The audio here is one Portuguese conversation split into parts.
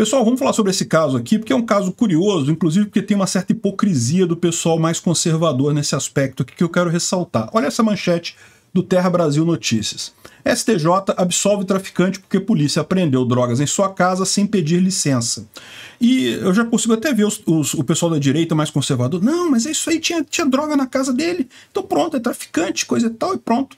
Pessoal, vamos falar sobre esse caso aqui, porque é um caso curioso, inclusive porque tem uma certa hipocrisia do pessoal mais conservador nesse aspecto aqui que eu quero ressaltar. Olha essa manchete do Terra Brasil Notícias. STJ absolve traficante porque polícia apreendeu drogas em sua casa sem pedir licença. E eu já consigo até ver os, os, o pessoal da direita mais conservador. Não, mas é isso aí, tinha, tinha droga na casa dele. Então pronto, é traficante, coisa e tal, e pronto.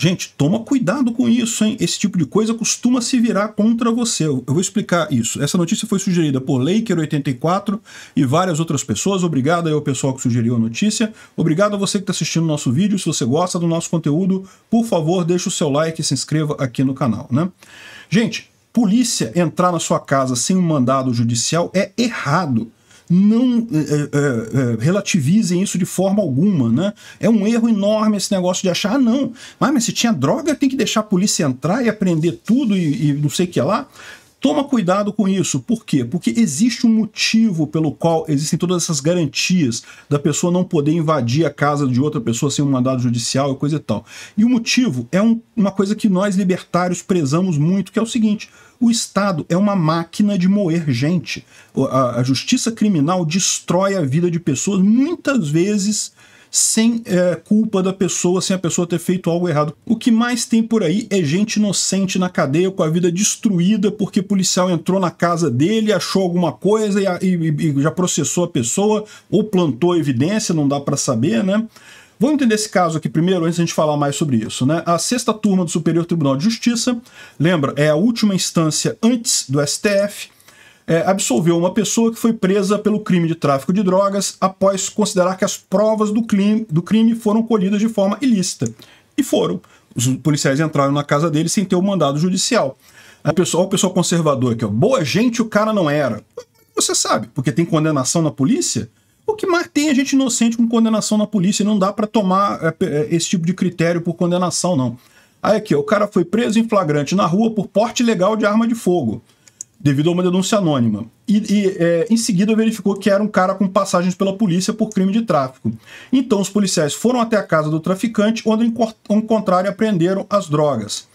Gente, toma cuidado com isso, hein? Esse tipo de coisa costuma se virar contra você. Eu vou explicar isso. Essa notícia foi sugerida por Laker84 e várias outras pessoas. Obrigado aí ao pessoal que sugeriu a notícia. Obrigado a você que está assistindo o nosso vídeo. Se você gosta do nosso conteúdo, por favor, deixe o seu like e se inscreva aqui no canal, né? Gente, polícia entrar na sua casa sem um mandado judicial é errado não é, é, relativizem isso de forma alguma, né? É um erro enorme esse negócio de achar, ah, não, mas, mas se tinha droga, tem que deixar a polícia entrar e aprender tudo e, e não sei o que lá. Toma cuidado com isso. Por quê? Porque existe um motivo pelo qual existem todas essas garantias da pessoa não poder invadir a casa de outra pessoa sem um mandado judicial e coisa e tal. E o motivo é um, uma coisa que nós libertários prezamos muito, que é o seguinte: o Estado é uma máquina de moer gente. A, a justiça criminal destrói a vida de pessoas, muitas vezes sem é, culpa da pessoa, sem a pessoa ter feito algo errado. O que mais tem por aí é gente inocente na cadeia com a vida destruída porque policial entrou na casa dele, achou alguma coisa e, e, e já processou a pessoa ou plantou evidência, não dá para saber, né? Vamos entender esse caso aqui primeiro, antes de a gente falar mais sobre isso. Né? A sexta turma do Superior Tribunal de Justiça, lembra, é a última instância antes do STF, é, absolveu uma pessoa que foi presa pelo crime de tráfico de drogas após considerar que as provas do crime, do crime foram colhidas de forma ilícita. E foram. Os policiais entraram na casa dele sem ter o mandado judicial. A pessoa, o pessoal conservador aqui, ó, boa gente o cara não era. Você sabe, porque tem condenação na polícia? que tem a gente inocente com condenação na polícia. Não dá para tomar é, é, esse tipo de critério por condenação, não. Aí aqui, ó, o cara foi preso em flagrante na rua por porte legal de arma de fogo, devido a uma denúncia anônima. E, e é, em seguida verificou que era um cara com passagens pela polícia por crime de tráfico. Então os policiais foram até a casa do traficante, onde encontraram e apreenderam as drogas.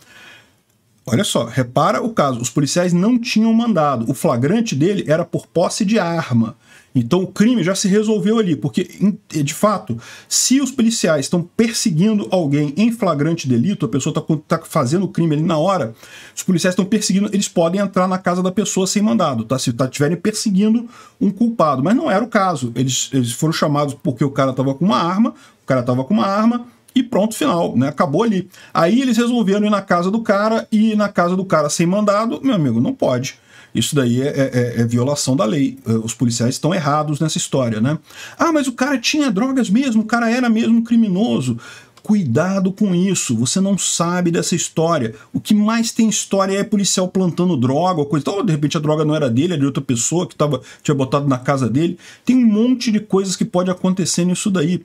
Olha só, repara o caso. Os policiais não tinham mandado. O flagrante dele era por posse de arma. Então o crime já se resolveu ali, porque, de fato, se os policiais estão perseguindo alguém em flagrante delito, a pessoa está tá fazendo o crime ali na hora, os policiais estão perseguindo, eles podem entrar na casa da pessoa sem mandado, tá? Se estiverem tá, perseguindo um culpado. Mas não era o caso. Eles, eles foram chamados porque o cara estava com uma arma, o cara estava com uma arma, e pronto, final, né? Acabou ali. Aí eles resolveram ir na casa do cara e na casa do cara sem mandado, meu amigo, não pode. Isso daí é, é, é, é violação da lei. É, os policiais estão errados nessa história, né? Ah, mas o cara tinha drogas mesmo, o cara era mesmo criminoso. Cuidado com isso, você não sabe dessa história. O que mais tem história é policial plantando droga, coisa. Então, de repente a droga não era dele, era de outra pessoa que tava, tinha botado na casa dele. Tem um monte de coisas que pode acontecer nisso daí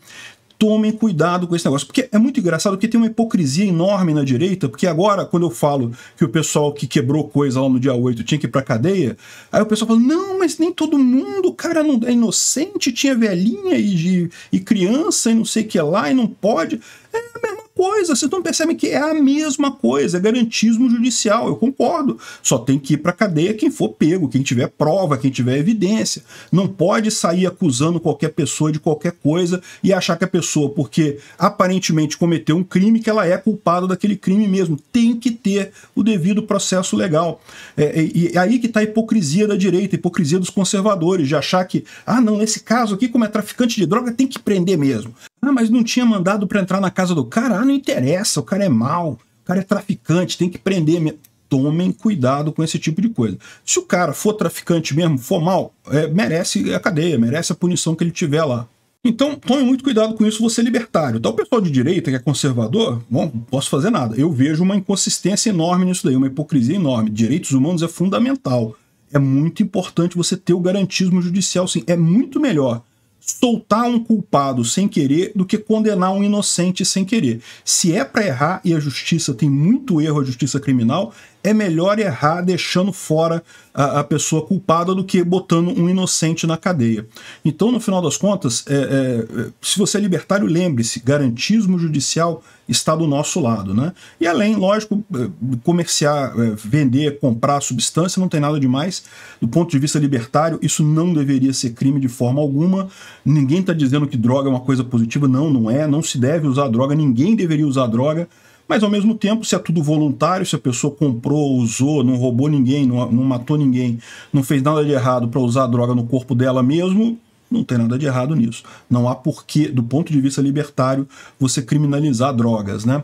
tomem cuidado com esse negócio. Porque é muito engraçado, porque tem uma hipocrisia enorme na direita, porque agora, quando eu falo que o pessoal que quebrou coisa lá no dia 8 tinha que ir pra cadeia, aí o pessoal fala, não, mas nem todo mundo, cara, não é inocente, tinha velhinha e, e criança e não sei o que lá, e não pode. É, meu irmão, coisa, vocês não percebem que é a mesma coisa, é garantismo judicial, eu concordo. Só tem que ir para cadeia quem for pego, quem tiver prova, quem tiver evidência. Não pode sair acusando qualquer pessoa de qualquer coisa e achar que a pessoa, porque aparentemente cometeu um crime, que ela é culpada daquele crime mesmo. Tem que ter o devido processo legal. É, é e é, é aí que está a hipocrisia da direita, a hipocrisia dos conservadores, de achar que, ah, não, nesse caso aqui, como é traficante de droga, tem que prender mesmo mas não tinha mandado para entrar na casa do cara. Ah, não interessa, o cara é mal o cara é traficante, tem que prender. Tomem cuidado com esse tipo de coisa. Se o cara for traficante mesmo, for mal, é, merece a cadeia, merece a punição que ele tiver lá. Então, tome muito cuidado com isso, você é libertário. Então, o pessoal de direita, que é conservador, bom, não posso fazer nada. Eu vejo uma inconsistência enorme nisso daí, uma hipocrisia enorme. Direitos humanos é fundamental. É muito importante você ter o garantismo judicial, sim. É muito melhor soltar um culpado sem querer do que condenar um inocente sem querer. Se é para errar e a justiça tem muito erro a justiça criminal, é melhor errar deixando fora a, a, pessoa culpada do que botando um inocente na cadeia. Então, no final das contas, é, é, é se você é libertário, lembre-se, garantismo judicial está do nosso lado. Né? E além, lógico, é, comerciar, é, vender, comprar substância não tem nada demais. Do ponto de vista libertário, isso não deveria ser crime de forma alguma. Ninguém está dizendo que droga é uma coisa positiva. Não, não é. Não se deve usar droga. Ninguém deveria usar droga. Mas ao mesmo tempo, se é tudo voluntário, se a pessoa comprou, usou, não roubou ninguém, não, não matou ninguém, não fez nada de errado para usar a droga no corpo dela mesmo, não tem nada de errado nisso. Não há porquê, do ponto de vista libertário, você criminalizar drogas, né?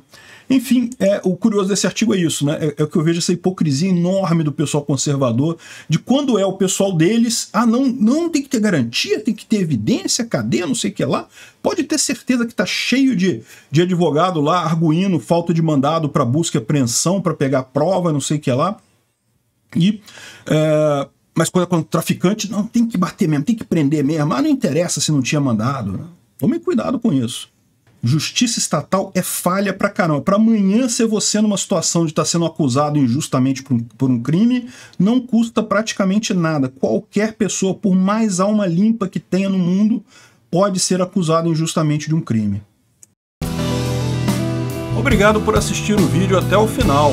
Enfim, é, o curioso desse artigo é isso, né? É, é, que eu vejo essa hipocrisia enorme do pessoal conservador, de quando é o pessoal deles, ah, não, não tem que ter garantia, tem que ter evidência, cadê não sei o que lá. Pode ter certeza que tá cheio de, de advogado lá arguindo falta de mandado para busca e apreensão, para pegar prova, não sei o que lá. E é, mas quando é contra o traficante, não, tem que bater mesmo, tem que prender mesmo. Ah, não interessa se não tinha mandado. Né? Tome cuidado com isso. Justiça estatal é falha pra caramba. Pra amanhã ser você numa situação de estar tá sendo acusado injustamente por um, por um, crime, não custa praticamente nada. Qualquer pessoa, por mais alma limpa que tenha no mundo, pode ser acusado injustamente de um crime. Obrigado por assistir o vídeo até o final.